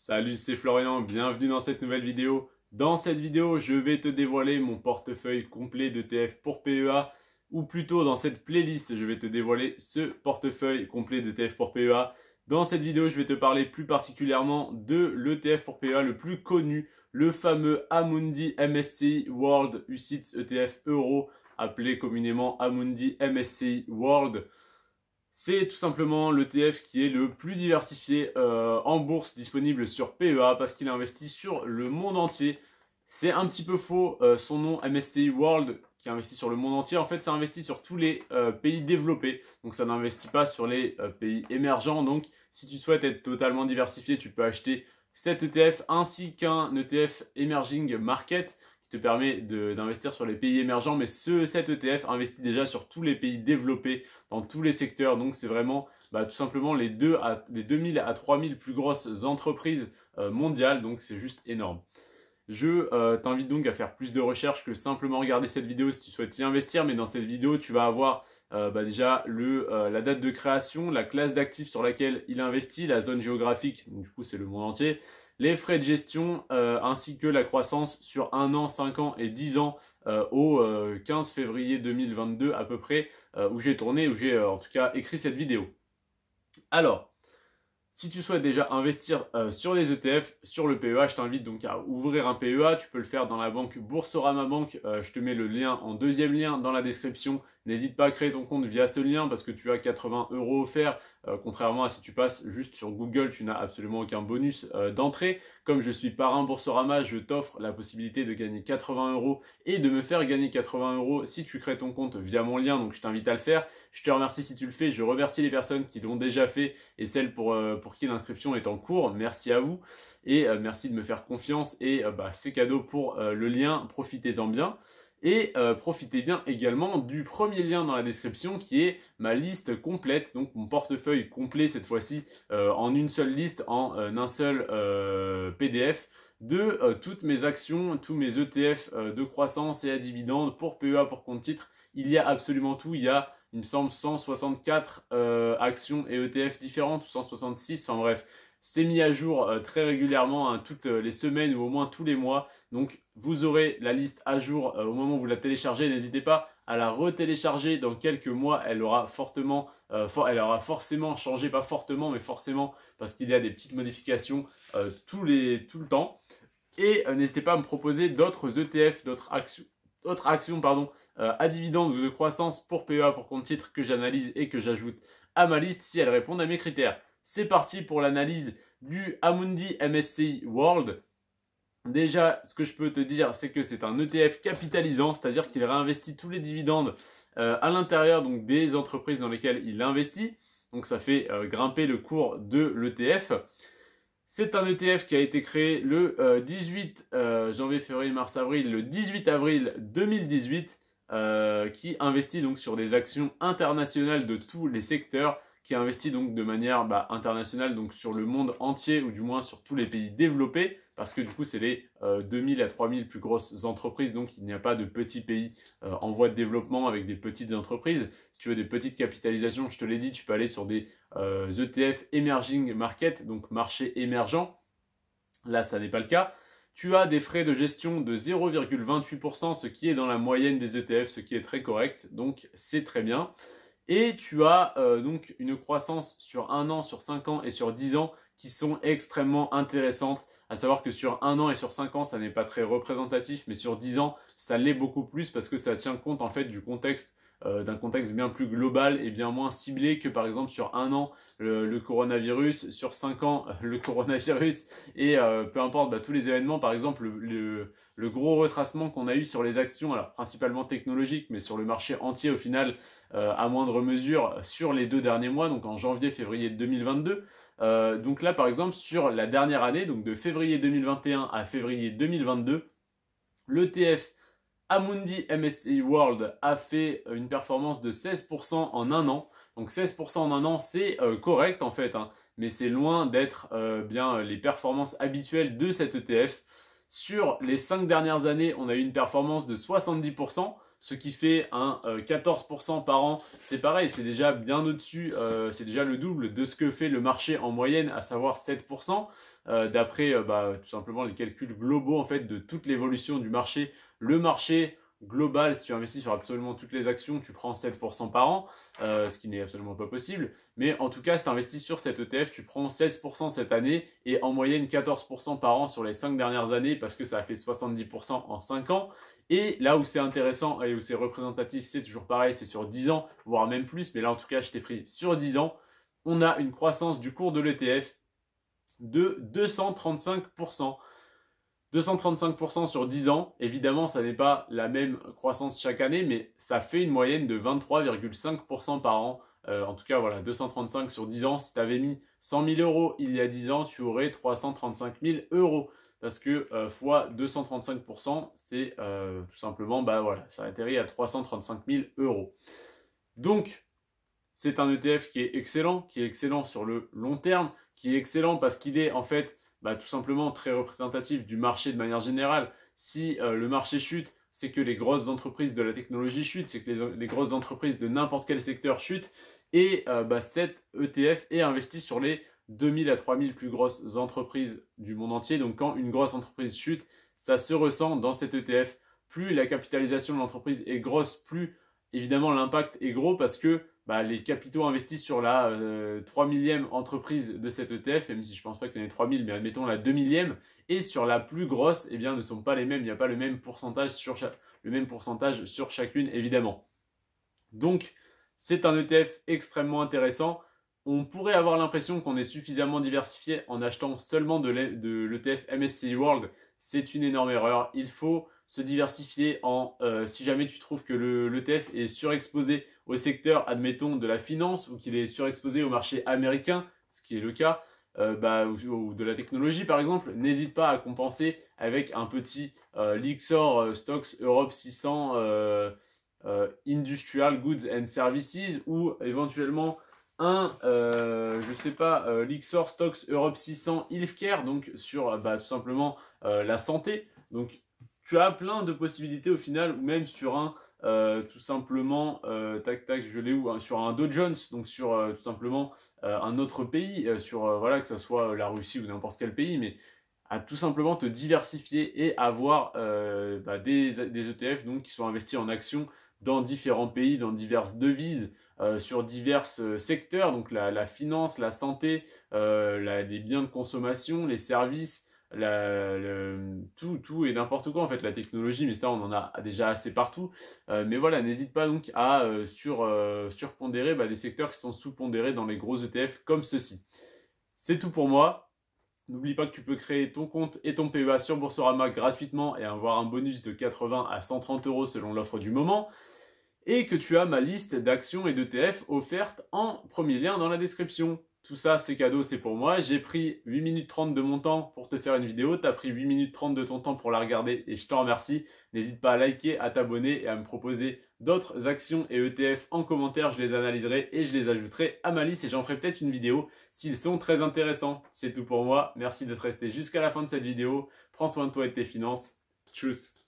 Salut, c'est Florian, bienvenue dans cette nouvelle vidéo. Dans cette vidéo, je vais te dévoiler mon portefeuille complet d'ETF pour PEA, ou plutôt dans cette playlist, je vais te dévoiler ce portefeuille complet d'ETF pour PEA. Dans cette vidéo, je vais te parler plus particulièrement de l'ETF pour PEA le plus connu, le fameux Amundi MSCI World UCITS ETF Euro, appelé communément Amundi MSCI World c'est tout simplement l'ETF qui est le plus diversifié euh, en bourse disponible sur PEA parce qu'il investit sur le monde entier. C'est un petit peu faux, euh, son nom MSCI World qui investit sur le monde entier, en fait ça investit sur tous les euh, pays développés, donc ça n'investit pas sur les pays émergents, donc si tu souhaites être totalement diversifié, tu peux acheter cet ETF ainsi qu'un ETF Emerging Market qui te permet d'investir sur les pays émergents. Mais ce, cet ETF investit déjà sur tous les pays développés, dans tous les secteurs. Donc c'est vraiment bah, tout simplement les, 2 à, les 2000 à 3000 plus grosses entreprises euh, mondiales. Donc c'est juste énorme. Je euh, t'invite donc à faire plus de recherches que simplement regarder cette vidéo si tu souhaites y investir. Mais dans cette vidéo, tu vas avoir euh, bah, déjà le, la date de création, la classe d'actifs sur laquelle il investit, la zone géographique, donc du coup c'est le monde entier, les frais de gestion euh, ainsi que la croissance sur 1 an, 5 ans et 10 ans euh, au 15 euh, février 2022 à peu près, où j'ai tourné, où j'ai en tout cas écrit cette vidéo. Alors, si tu souhaites déjà investir euh, sur les ETF, sur le PEA, je t'invite donc à ouvrir un PEA. Tu peux le faire dans la banque Boursorama Banque. Euh, je te mets le lien en deuxième lien dans la description. N'hésite pas à créer ton compte via ce lien parce que tu as 80 euros offerts. Euh, contrairement à si tu passes juste sur Google, tu n'as absolument aucun bonus d'entrée. Comme je suis parrain Boursorama, je t'offre la possibilité de gagner 80 euros et de me faire gagner 80 euros si tu crées ton compte via mon lien. Donc je t'invite à le faire. Je te remercie si tu le fais. Je remercie les personnes qui l'ont déjà fait et celles pour qui l'inscription est en cours. Merci à vous et euh, merci de me faire confiance. Et euh, bah, c'est cadeau pour euh, le lien, profitez-en bien. Et profitez bien également du premier lien dans la description qui est ma liste complète, donc mon portefeuille complet cette fois-ci en une seule liste, en un seul PDF de toutes mes actions, tous mes ETF de croissance et à dividendes pour PEA, pour compte titre. Il y a absolument tout, il y a il me semble, 164 euh, actions et ETF différentes, ou 166, enfin bref. C'est mis à jour euh, très régulièrement, hein, toutes euh, les semaines ou au moins tous les mois. Donc vous aurez la liste à jour au moment où vous la téléchargez. N'hésitez pas à la retélécharger dans quelques mois. Elle aura elle aura forcément changé, pas fortement, mais forcément, parce qu'il y a des petites modifications tous les, tout le temps. Et n'hésitez pas à me proposer d'autres ETF, d'autres actions autre action pardon, euh, à dividende ou de croissance pour PEA pour compte titre que j'analyse et que j'ajoute à ma liste si elles répondent à mes critères. C'est parti pour l'analyse du Amundi MSCI World. Déjà, ce que je peux te dire, c'est que c'est un ETF capitalisant, c'est-à-dire qu'il réinvestit tous les dividendes euh, à l'intérieur donc, des entreprises dans lesquelles il investit. Donc ça fait euh, grimper le cours de l'ETF. C'est un ETF qui a été créé le 18 euh, euh, janvier, février, mars, avril, le 18 avril 2018, euh, qui investit donc sur des actions internationales de tous les secteurs, qui investit donc de manière bah, internationale donc sur le monde entier ou du moins sur tous les pays développés parce que du coup, c'est les 2000 euh, à 3000 plus grosses entreprises, donc il n'y a pas de petits pays euh, en voie de développement avec des petites entreprises. Si tu veux des petites capitalisations, je te l'ai dit, tu peux aller sur des ETF euh, e Emerging Market, donc marché émergent. Là, ça n'est pas le cas. Tu as des frais de gestion de 0,28%, ce qui est dans la moyenne des ETF, ce qui est très correct, donc c'est très bien. Et tu as donc une croissance sur un an, sur 5 ans et sur 10 ans qui sont extrêmement intéressantes. À savoir que sur un an et sur cinq ans, ça n'est pas très représentatif, mais sur dix ans, ça l'est beaucoup plus parce que ça tient compte en fait du contexte euh, d'un contexte bien plus global et bien moins ciblé que par exemple sur un an le, coronavirus, sur cinq ans euh, le coronavirus et euh, peu importe bah, tous les événements, par exemple le, gros retracement qu'on a eu sur les actions, alors principalement technologiques, mais sur le marché entier au final à moindre mesure sur les deux derniers mois, donc en janvier-février 2022. Euh, donc là, par exemple, sur la dernière année, donc de février 2021 à février 2022, l'ETF Amundi MSCI World a fait une performance de 16% en un an. Donc 16% en un an, c'est euh, correct en fait, hein. mais c'est loin d'être euh, bien les performances habituelles de cet ETF. Sur les cinq dernières années, on a eu une performance de 70% ce qui fait un 14% euh, par an. C'est pareil, c'est déjà bien au-dessus, euh, c'est déjà le double de ce que fait le marché en moyenne, à savoir 7%. Euh, d'après bah, tout simplement les calculs globaux en fait de toute l'évolution du marché. Le marché global, si tu investis sur absolument toutes les actions, tu prends 7% par an, ce qui n'est absolument pas possible. Mais en tout cas, si tu investis sur cet ETF, tu prends 16% cette année et en moyenne 14% par an sur les 5 dernières années parce que ça a fait 70% en 5 ans. Et là où c'est intéressant et où c'est représentatif, c'est toujours pareil, c'est sur 10 ans, voire même plus, mais là en tout cas, je t'ai pris sur 10 ans, on a une croissance du cours de l'ETF de 235%. 235% sur 10 ans, évidemment, ça n'est pas la même croissance chaque année, mais ça fait une moyenne de 23,5% par an. Euh, en tout cas, voilà, 235 sur 10 ans. Si tu avais mis 100 000 euros il y a 10 ans, tu aurais 335 000 euros parce que fois euh, 235%, c'est euh, tout simplement, bah voilà, ça atterrit à 335 000 euros. Donc, c'est un ETF qui est excellent, qui est excellent sur le long terme, qui est excellent parce qu'il est en fait bah, tout simplement très représentatif du marché de manière générale. Si euh, le marché chute, c'est que les grosses entreprises de la technologie chutent, c'est que les, grosses entreprises de n'importe quel secteur chutent, et bah, cet ETF est investi sur les 2000 à 3000 plus grosses entreprises du monde entier. Donc quand une grosse entreprise chute, ça se ressent dans cet ETF. Plus la capitalisation de l'entreprise est grosse, plus évidemment l'impact est gros parce que bah, les capitaux investis sur la 3000 euh, 3 entreprise de cet ETF, même si je ne pense pas qu'il y en ait 3000, mais admettons la 2 000e et sur la plus grosse, eh bien, ne sont pas les mêmes. Il n'y a pas le même pourcentage sur, le même pourcentage sur chacune, évidemment. Donc, c'est un ETF extrêmement intéressant on pourrait avoir l'impression qu'on est suffisamment diversifié en achetant seulement de l'ETF MSCI World. C'est une énorme erreur. Il faut se diversifier en, euh, si jamais tu trouves que l'ETF est surexposé au secteur, admettons, de la finance ou qu'il est surexposé au marché américain, ce qui est le cas, euh, bah, ou, de la technologie par exemple, n'hésite pas à compenser avec un petit euh, Lixor Stocks Europe 600 Industrial Goods and Services ou éventuellement un, euh, je sais pas, euh, Lixor Stocks Europe 600 Ilfcare, donc sur euh, bah, tout simplement euh, la santé. Donc tu as plein de possibilités au final, ou même sur un, euh, tout simplement, tac tac, je l'ai où, hein, sur un Dow Jones, donc sur tout simplement un autre pays, sur voilà, que ce soit la Russie ou n'importe quel pays, mais à tout simplement te diversifier et avoir bah, des, des, ETF donc, qui sont investis en actions dans différents pays, dans diverses devises. Euh, sur divers euh, secteurs, donc la, finance, la santé, euh, les biens de consommation, les services, tout, et n'importe quoi en fait la technologie mais ça on en a déjà assez partout mais voilà n'hésite pas donc à sur, surpondérer bah, des secteurs qui sont sous-pondérés dans les gros ETF comme ceci c'est tout pour moi n'oublie pas que tu peux créer ton compte et ton PEA sur Boursorama gratuitement et avoir un bonus de 80 à 130 euros selon l'offre du moment et que tu as ma liste d'actions et d'ETF offertes en premier lien dans la description. Tout ça, c'est cadeau, c'est pour moi. J'ai pris 8 minutes 30 de mon temps pour te faire une vidéo. Tu as pris 8 minutes 30 de ton temps pour la regarder et je t'en remercie. N'hésite pas à liker, à t'abonner et à me proposer d'autres actions et ETF en commentaire. Je les analyserai et je les ajouterai à ma liste et j'en ferai peut-être une vidéo s'ils sont très intéressants. C'est tout pour moi. Merci d'être resté jusqu'à la fin de cette vidéo. Prends soin de toi et de tes finances. Tchuss